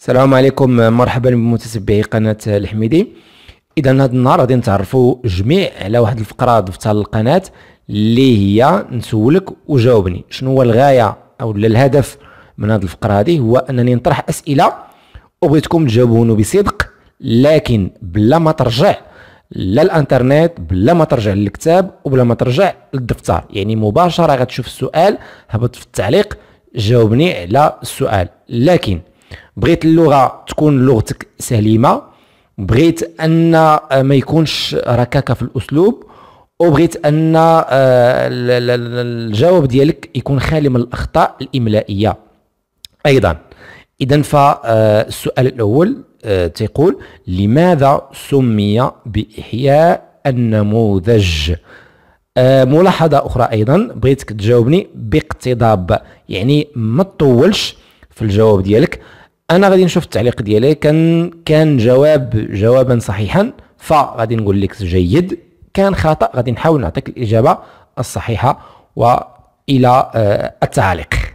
السلام عليكم مرحبا بمتتبعي قناه الحميدي اذا هذا النهار غادي نتعرفوا جميع على واحد الفقره ضفتها للقناه اللي هي نسولك وجاوبني شنو هو الغايه او الهدف من هذه الفقره هذه هو انني نطرح اسئله وبغيتكم تجاوبوني بصدق لكن بلا ما ترجع للانترنت بلا ما ترجع للكتاب وبلا ما ترجع للدفتر يعني مباشره غتشوف السؤال هبط في التعليق جاوبني على السؤال لكن بغيت اللغه تكون لغتك سليمه بغيت ان آه، ما يكونش ركاكه في الاسلوب وبغيت ان آه، الجواب ديالك يكون خالي من الاخطاء الاملائيه ايضا اذا فالسؤال آه، الاول تيقول لماذا سمي باحياء النموذج ملاحظه اخرى ايضا بغيتك تجاوبني باقتضاب يعني ما تطولش في الجواب ديالك انا غادي نشوف التعليق ديالي كان كان جواب جوابا صحيحا فغادي نقول لك جيد كان خطا غادي نحاول نعطيك الاجابه الصحيحه والى آه، التعليق